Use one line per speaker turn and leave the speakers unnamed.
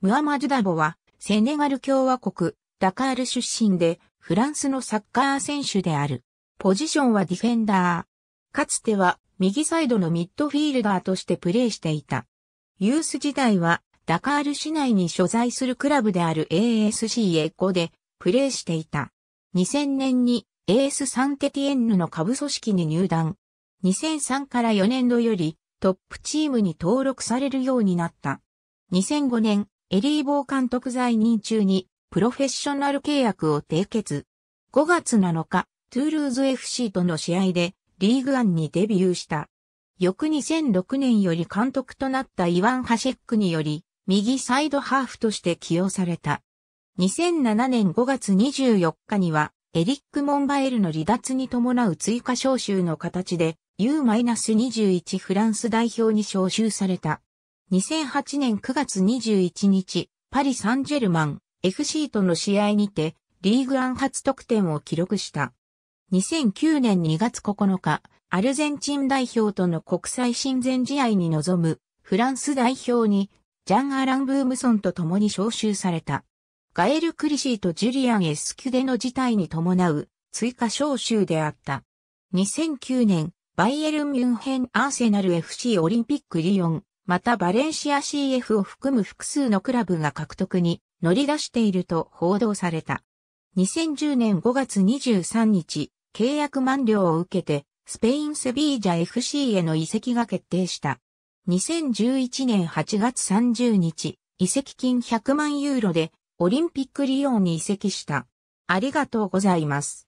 ムアマジュダボは、セネガル共和国、ダカール出身で、フランスのサッカー選手である。ポジションはディフェンダー。かつては、右サイドのミッドフィールダーとしてプレーしていた。ユース時代は、ダカール市内に所在するクラブである ASC エコで、プレーしていた。2000年に、エースサンテティエンヌの下部組織に入団。2003から4年度より、トップチームに登録されるようになった。2005年、エリー・ボー監督在任中にプロフェッショナル契約を締結。5月7日、トゥールーズ FC との試合でリーグアンにデビューした。翌2006年より監督となったイワン・ハシェックにより、右サイドハーフとして起用された。2007年5月24日には、エリック・モンバエルの離脱に伴う追加招集の形で、U-21 フランス代表に招集された。2008年9月21日、パリ・サンジェルマン FC との試合にて、リーグアン初得点を記録した。2009年2月9日、アルゼンチン代表との国際親善試合に臨むフランス代表にジャン・アラン・ブームソンと共に招集された。ガエル・クリシーとジュリアン・エスキュデの事態に伴う追加招集であった。2009年、バイエルン・ミュンヘン・アーセナル FC オリンピックリヨンまたバレンシア CF を含む複数のクラブが獲得に乗り出していると報道された。2010年5月23日、契約満了を受けて、スペインセビージャ FC への移籍が決定した。2011年8月30日、移籍金100万ユーロで、オリンピックリオンに移籍した。ありがとうござ
います。